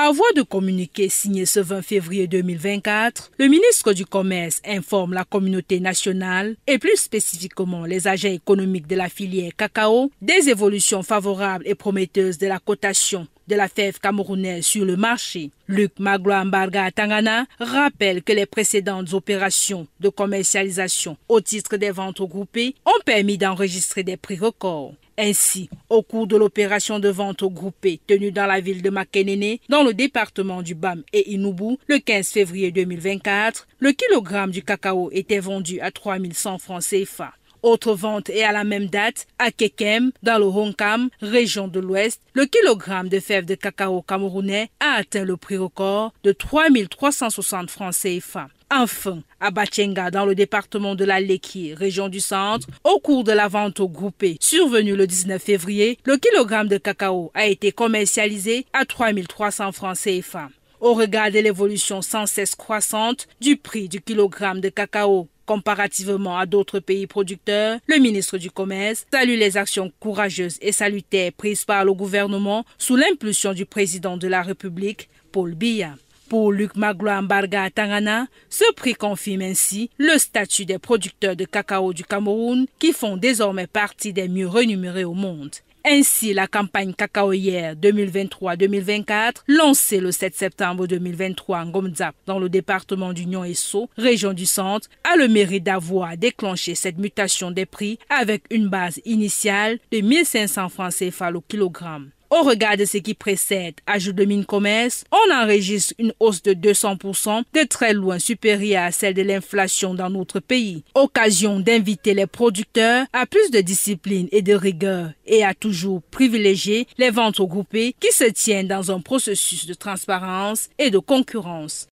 Par voie de communiqué signé ce 20 février 2024, le ministre du Commerce informe la communauté nationale et plus spécifiquement les agents économiques de la filière cacao des évolutions favorables et prometteuses de la cotation de la fève camerounaise sur le marché. Luc Magloambarga Tangana rappelle que les précédentes opérations de commercialisation au titre des ventes groupées ont permis d'enregistrer des prix records. Ainsi, au cours de l'opération de vente groupée tenue dans la ville de Makenene, dans le département du Bam et Inubu, le 15 février 2024, le kilogramme du cacao était vendu à 3100 francs CFA. Autre vente et à la même date à Kekem, dans le Hongkam, région de l'Ouest. Le kilogramme de fèves de cacao camerounais a atteint le prix record de 360 francs CFA. Enfin, à Bachenga, dans le département de la Leki, région du centre, au cours de la vente au groupé survenue le 19 février, le kilogramme de cacao a été commercialisé à 300 francs CFA. Au regard de l'évolution sans cesse croissante du prix du kilogramme de cacao comparativement à d'autres pays producteurs, le ministre du Commerce salue les actions courageuses et salutaires prises par le gouvernement sous l'impulsion du président de la République, Paul Biya. Pour Luc Magloire Mbarga Tangana, ce prix confirme ainsi le statut des producteurs de cacao du Cameroun qui font désormais partie des mieux renumérés au monde. Ainsi, la campagne cacaoyère 2023-2024, lancée le 7 septembre 2023 en Gomzap, dans le département d'Union Esso, région du centre, a le mérite d'avoir déclenché cette mutation des prix avec une base initiale de 1500 francs CFA au kilogramme. Au regard de ce qui précède, de mine Commerce, on enregistre une hausse de 200%, de très loin supérieure à celle de l'inflation dans notre pays. Occasion d'inviter les producteurs à plus de discipline et de rigueur et à toujours privilégier les ventes regroupées qui se tiennent dans un processus de transparence et de concurrence.